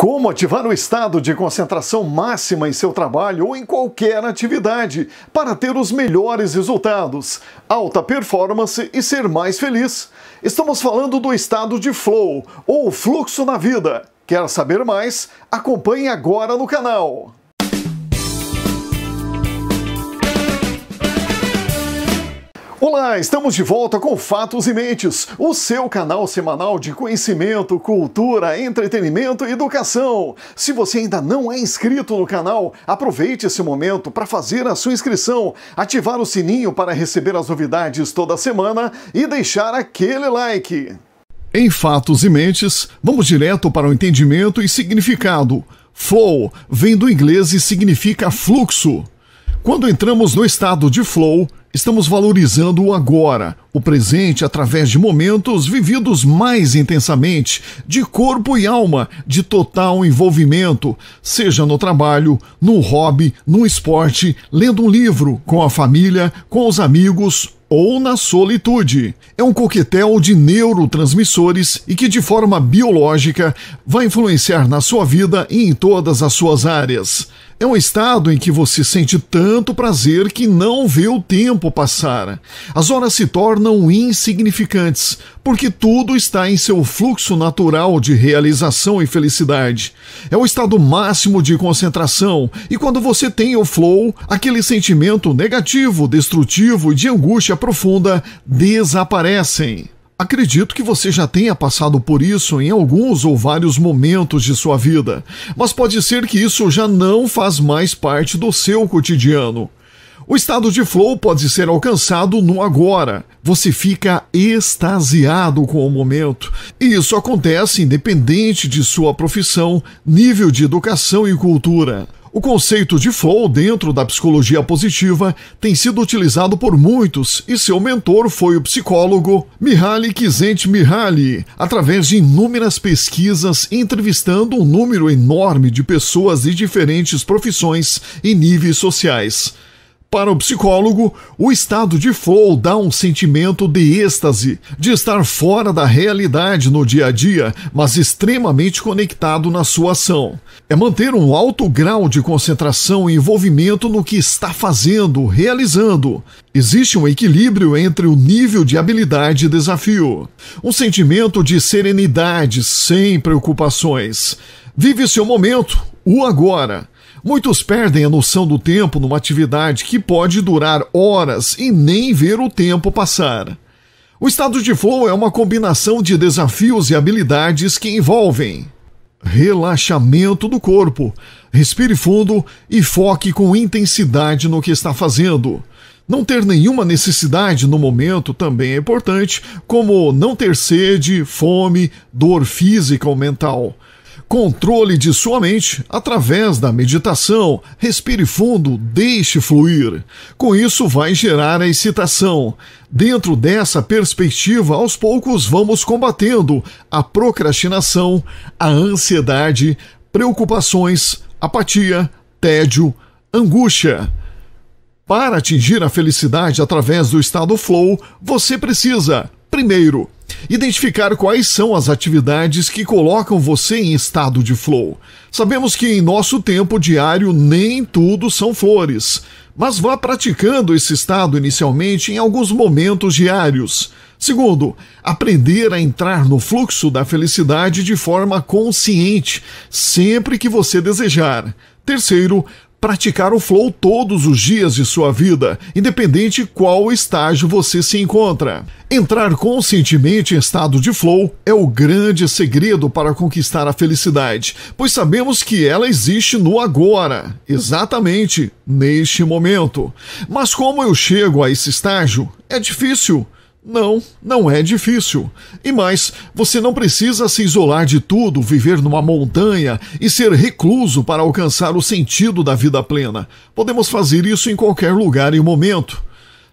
Como ativar o estado de concentração máxima em seu trabalho ou em qualquer atividade para ter os melhores resultados, alta performance e ser mais feliz? Estamos falando do estado de flow ou fluxo na vida. Quer saber mais? Acompanhe agora no canal. Olá, estamos de volta com Fatos e Mentes, o seu canal semanal de conhecimento, cultura, entretenimento e educação. Se você ainda não é inscrito no canal, aproveite esse momento para fazer a sua inscrição, ativar o sininho para receber as novidades toda semana e deixar aquele like. Em Fatos e Mentes, vamos direto para o entendimento e significado. Flow vem do inglês e significa fluxo. Quando entramos no estado de flow, Estamos valorizando o agora, o presente, através de momentos vividos mais intensamente, de corpo e alma, de total envolvimento, seja no trabalho, no hobby, no esporte, lendo um livro, com a família, com os amigos ou na solitude. É um coquetel de neurotransmissores e que, de forma biológica, vai influenciar na sua vida e em todas as suas áreas. É um estado em que você sente tanto prazer que não vê o tempo passar. As horas se tornam insignificantes, porque tudo está em seu fluxo natural de realização e felicidade. É o estado máximo de concentração, e quando você tem o flow, aquele sentimento negativo, destrutivo e de angústia profunda desaparecem. Acredito que você já tenha passado por isso em alguns ou vários momentos de sua vida, mas pode ser que isso já não faz mais parte do seu cotidiano. O estado de flow pode ser alcançado no agora. Você fica extasiado com o momento. E isso acontece independente de sua profissão, nível de educação e cultura. O conceito de flow dentro da psicologia positiva tem sido utilizado por muitos e seu mentor foi o psicólogo Mihaly Csikszentmihalyi, através de inúmeras pesquisas entrevistando um número enorme de pessoas de diferentes profissões e níveis sociais. Para o psicólogo, o estado de flow dá um sentimento de êxtase, de estar fora da realidade no dia a dia, mas extremamente conectado na sua ação. É manter um alto grau de concentração e envolvimento no que está fazendo, realizando. Existe um equilíbrio entre o nível de habilidade e desafio. Um sentimento de serenidade, sem preocupações. Vive seu momento, o agora. Muitos perdem a noção do tempo numa atividade que pode durar horas e nem ver o tempo passar. O estado de flow é uma combinação de desafios e habilidades que envolvem relaxamento do corpo, respire fundo e foque com intensidade no que está fazendo. Não ter nenhuma necessidade no momento também é importante, como não ter sede, fome, dor física ou mental controle de sua mente através da meditação. Respire fundo, deixe fluir. Com isso, vai gerar a excitação. Dentro dessa perspectiva, aos poucos vamos combatendo a procrastinação, a ansiedade, preocupações, apatia, tédio, angústia. Para atingir a felicidade através do estado flow, você precisa, primeiro, identificar quais são as atividades que colocam você em estado de flow. Sabemos que em nosso tempo diário nem tudo são flores, mas vá praticando esse estado inicialmente em alguns momentos diários. Segundo, aprender a entrar no fluxo da felicidade de forma consciente, sempre que você desejar. Terceiro, praticar o flow todos os dias de sua vida, independente qual estágio você se encontra. Entrar conscientemente em estado de flow é o grande segredo para conquistar a felicidade, pois sabemos que ela existe no agora, exatamente neste momento. Mas como eu chego a esse estágio? É difícil. Não, não é difícil. E mais, você não precisa se isolar de tudo, viver numa montanha e ser recluso para alcançar o sentido da vida plena. Podemos fazer isso em qualquer lugar e momento.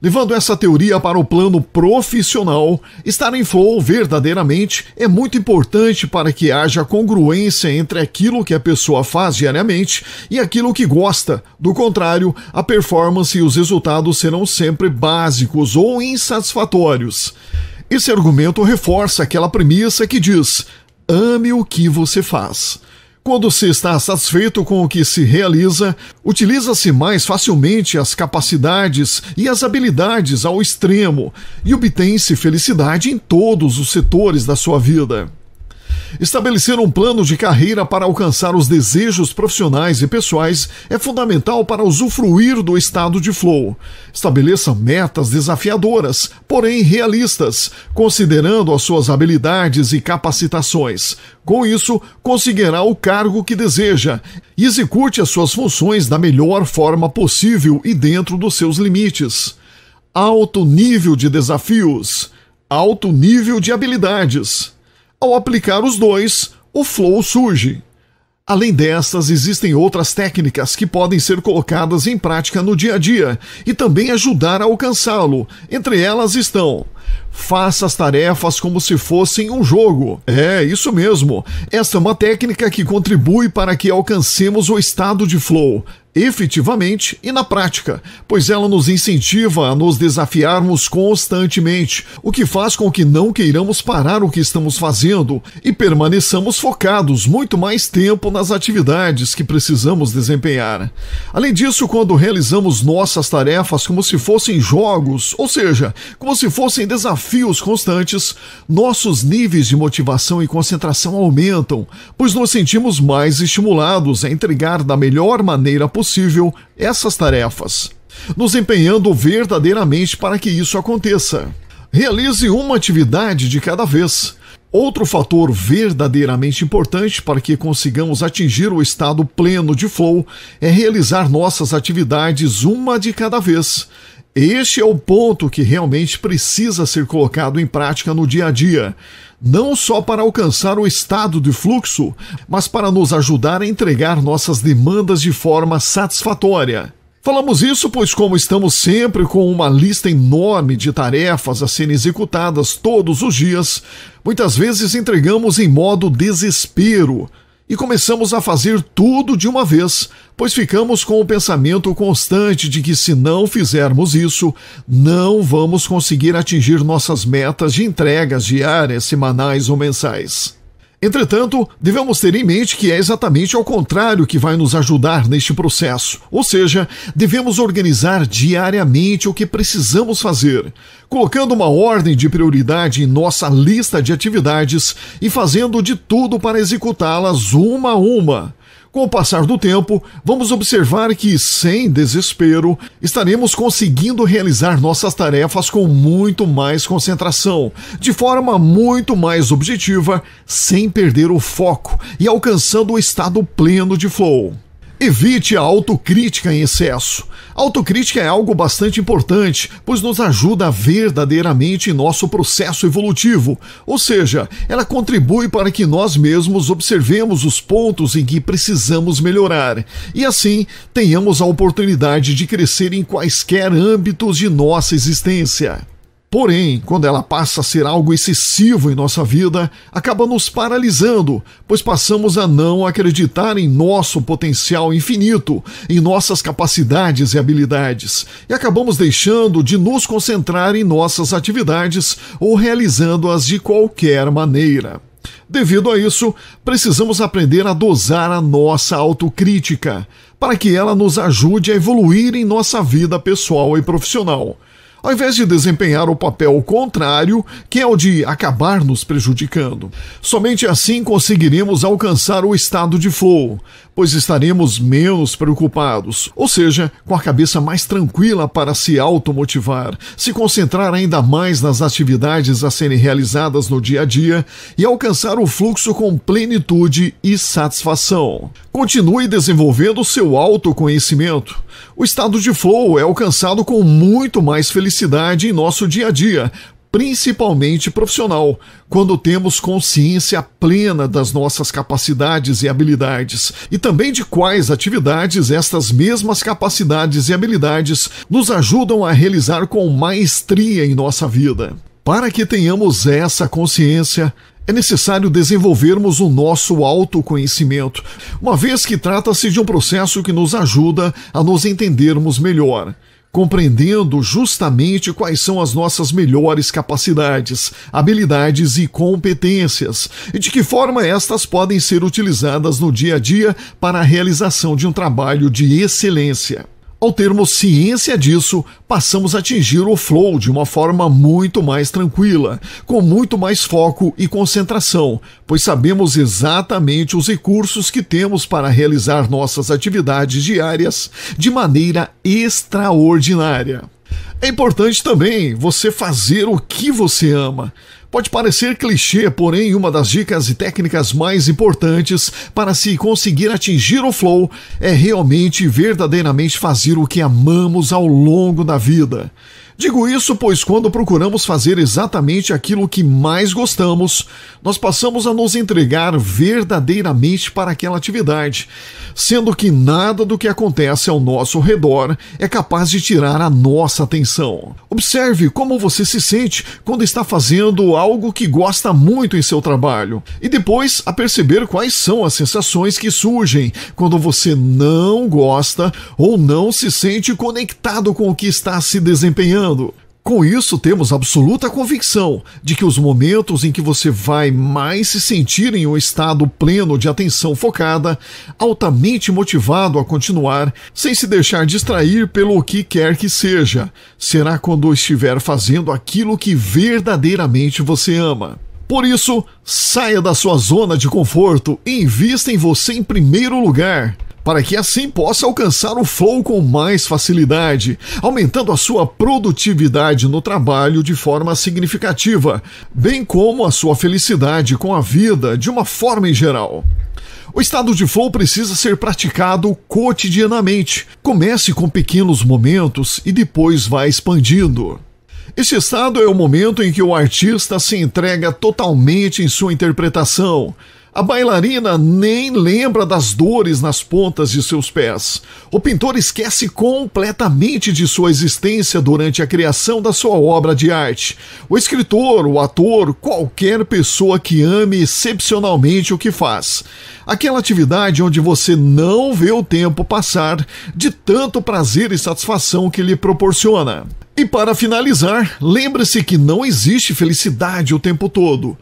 Levando essa teoria para o plano profissional, estar em flow verdadeiramente é muito importante para que haja congruência entre aquilo que a pessoa faz diariamente e aquilo que gosta. Do contrário, a performance e os resultados serão sempre básicos ou insatisfatórios. Esse argumento reforça aquela premissa que diz: ame o que você faz. Quando se está satisfeito com o que se realiza, utiliza-se mais facilmente as capacidades e as habilidades ao extremo e obtém-se felicidade em todos os setores da sua vida. Estabelecer um plano de carreira para alcançar os desejos profissionais e pessoais é fundamental para usufruir do estado de flow. Estabeleça metas desafiadoras, porém realistas, considerando as suas habilidades e capacitações. Com isso, conseguirá o cargo que deseja e execute as suas funções da melhor forma possível e dentro dos seus limites. Alto nível de desafios, alto nível de habilidades. Ao aplicar os dois, o flow surge. Além destas, existem outras técnicas que podem ser colocadas em prática no dia a dia e também ajudar a alcançá-lo. Entre elas estão: faça as tarefas como se fossem um jogo. É, isso mesmo. Esta é uma técnica que contribui para que alcancemos o estado de flow efetivamente e na prática, pois ela nos incentiva a nos desafiarmos constantemente, o que faz com que não queiramos parar o que estamos fazendo e permaneçamos focados muito mais tempo nas atividades que precisamos desempenhar. Além disso, quando realizamos nossas tarefas como se fossem jogos, ou seja, como se fossem desafios constantes, nossos níveis de motivação e concentração aumentam, pois nos sentimos mais estimulados a entregar da melhor maneira possível possível essas tarefas, nos empenhando verdadeiramente para que isso aconteça. Realize uma atividade de cada vez. Outro fator verdadeiramente importante para que consigamos atingir o estado pleno de flow é realizar nossas atividades uma de cada vez, este é o ponto que realmente precisa ser colocado em prática no dia a dia, não só para alcançar o estado de fluxo, mas para nos ajudar a entregar nossas demandas de forma satisfatória. Falamos isso pois, como estamos sempre com uma lista enorme de tarefas a serem executadas todos os dias, muitas vezes entregamos em modo desespero, e começamos a fazer tudo de uma vez, pois ficamos com o pensamento constante de que se não fizermos isso, não vamos conseguir atingir nossas metas de entregas diárias, semanais ou mensais. Entretanto, devemos ter em mente que é exatamente ao contrário que vai nos ajudar neste processo, ou seja, devemos organizar diariamente o que precisamos fazer, colocando uma ordem de prioridade em nossa lista de atividades e fazendo de tudo para executá-las uma a uma. Com o passar do tempo, vamos observar que, sem desespero, estaremos conseguindo realizar nossas tarefas com muito mais concentração, de forma muito mais objetiva, sem perder o foco e alcançando o estado pleno de flow. Evite a autocrítica em excesso. Autocrítica é algo bastante importante, pois nos ajuda verdadeiramente em nosso processo evolutivo, ou seja, ela contribui para que nós mesmos observemos os pontos em que precisamos melhorar e assim tenhamos a oportunidade de crescer em quaisquer âmbitos de nossa existência. Porém, quando ela passa a ser algo excessivo em nossa vida, acaba nos paralisando, pois passamos a não acreditar em nosso potencial infinito, em nossas capacidades e habilidades, e acabamos deixando de nos concentrar em nossas atividades ou realizando-as de qualquer maneira. Devido a isso, precisamos aprender a dosar a nossa autocrítica, para que ela nos ajude a evoluir em nossa vida pessoal e profissional ao invés de desempenhar o papel contrário, que é o de acabar nos prejudicando. Somente assim conseguiremos alcançar o estado de flow, pois estaremos menos preocupados, ou seja, com a cabeça mais tranquila para se automotivar, se concentrar ainda mais nas atividades a serem realizadas no dia a dia e alcançar o fluxo com plenitude e satisfação. Continue desenvolvendo seu autoconhecimento. O estado de flow é alcançado com muito mais felicidade em nosso dia a dia, principalmente profissional, quando temos consciência plena das nossas capacidades e habilidades e também de quais atividades estas mesmas capacidades e habilidades nos ajudam a realizar com maestria em nossa vida. Para que tenhamos essa consciência, é necessário desenvolvermos o nosso autoconhecimento, uma vez que trata-se de um processo que nos ajuda a nos entendermos melhor, compreendendo justamente quais são as nossas melhores capacidades, habilidades e competências, e de que forma estas podem ser utilizadas no dia a dia para a realização de um trabalho de excelência. Ao termos ciência disso, passamos a atingir o flow de uma forma muito mais tranquila, com muito mais foco e concentração, pois sabemos exatamente os recursos que temos para realizar nossas atividades diárias de maneira extraordinária. É importante também você fazer o que você ama. Pode parecer clichê, porém, uma das dicas e técnicas mais importantes para se conseguir atingir o flow é realmente verdadeiramente fazer o que amamos ao longo da vida. Digo isso pois quando procuramos fazer exatamente aquilo que mais gostamos, nós passamos a nos entregar verdadeiramente para aquela atividade, sendo que nada do que acontece ao nosso redor é capaz de tirar a nossa atenção. Observe como você se sente quando está fazendo algo algo que gosta muito em seu trabalho e depois a perceber quais são as sensações que surgem quando você não gosta ou não se sente conectado com o que está se desempenhando. Com isso, temos absoluta convicção de que os momentos em que você vai mais se sentir em um estado pleno de atenção focada, altamente motivado a continuar, sem se deixar distrair pelo que quer que seja, será quando estiver fazendo aquilo que verdadeiramente você ama. Por isso, saia da sua zona de conforto e invista em você em primeiro lugar para que assim possa alcançar o flow com mais facilidade, aumentando a sua produtividade no trabalho de forma significativa, bem como a sua felicidade com a vida de uma forma em geral. O estado de flow precisa ser praticado cotidianamente. Comece com pequenos momentos e depois vá expandindo. Este estado é o momento em que o artista se entrega totalmente em sua interpretação. A bailarina nem lembra das dores nas pontas de seus pés. O pintor esquece completamente de sua existência durante a criação da sua obra de arte. O escritor, o ator, qualquer pessoa que ame excepcionalmente o que faz. Aquela atividade onde você não vê o tempo passar de tanto prazer e satisfação que lhe proporciona. E para finalizar, lembre-se que não existe felicidade o tempo todo.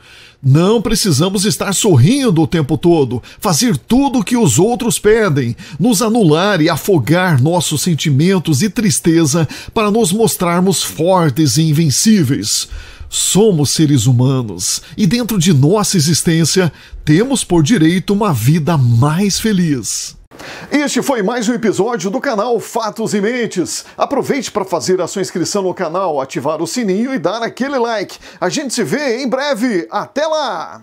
Não precisamos estar sorrindo o tempo todo, fazer tudo o que os outros pedem, nos anular e afogar nossos sentimentos e tristeza para nos mostrarmos fortes e invencíveis. Somos seres humanos e, dentro de nossa existência, temos por direito uma vida mais feliz. Este foi mais um episódio do canal Fatos e Mentes. Aproveite para fazer a sua inscrição no canal, ativar o sininho e dar aquele like. A gente se vê em breve. Até lá!